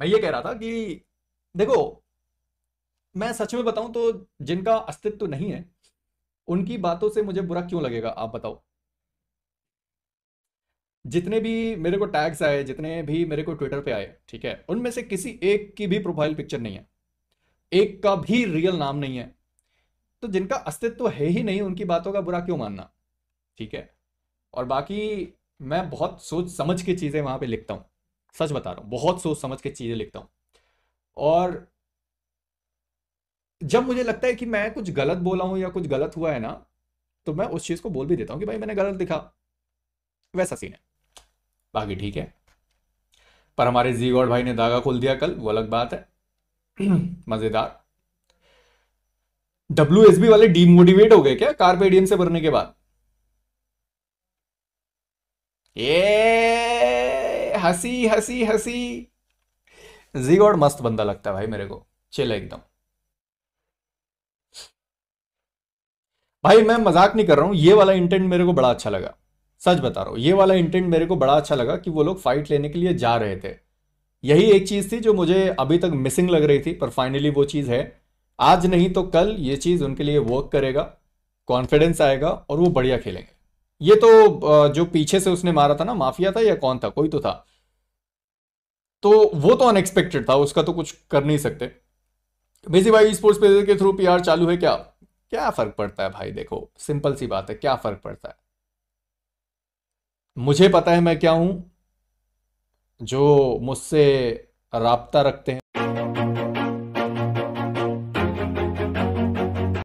मैं ये कह रहा था कि देखो मैं सच में बताऊं तो जिनका अस्तित्व नहीं है उनकी बातों से मुझे बुरा क्यों लगेगा आप बताओ जितने भी मेरे को टैग्स आए जितने भी मेरे को ट्विटर पे आए ठीक है उनमें से किसी एक की भी प्रोफाइल पिक्चर नहीं है एक का भी रियल नाम नहीं है तो जिनका अस्तित्व है ही नहीं उनकी बातों का बुरा क्यों मानना ठीक है और बाकी मैं बहुत सोच समझ के चीज़ें वहां पे लिखता हूं सच बता रहा हूँ बहुत सोच समझ के चीज़ें लिखता हूँ और जब मुझे लगता है कि मैं कुछ गलत बोला हूँ या कुछ गलत हुआ है ना तो मैं उस चीज़ को बोल भी देता हूँ कि भाई मैंने गलत लिखा वैसा सीन है बाकी ठीक है पर हमारे जी गौड़ भाई ने धागा खोल दिया कल वो अलग बात है मज़ेदार डब्ल्यू एस बी वाले डीमोटिवेट हो गए क्या कार्पेडियन से भरने के बाद ये हंसी हंसी हंसी जी गॉड मस्त बंदा लगता है भाई मेरे को चले एकदम भाई मैं मजाक नहीं कर रहा हूं ये वाला इंटेंट मेरे को बड़ा अच्छा लगा सच बता रहा हूं ये वाला इंटेंट मेरे को बड़ा अच्छा लगा कि वो लोग फाइट लेने के लिए जा रहे थे यही एक चीज़ थी जो मुझे अभी तक मिसिंग लग रही थी पर फाइनली वो चीज़ है आज नहीं तो कल ये चीज़ उनके लिए वर्क करेगा कॉन्फिडेंस आएगा और वो बढ़िया खेलेंगे ये तो जो पीछे से उसने मारा था ना माफिया था या कौन था कोई तो था तो वो तो अनएक्सपेक्टेड था उसका तो कुछ कर नहीं सकते बेसी भाई स्पोर्ट्स पेज के थ्रू पीआर चालू है क्या क्या फर्क पड़ता है भाई देखो सिंपल सी बात है क्या फर्क पड़ता है मुझे पता है मैं क्या हूं जो मुझसे रबता रखते हैं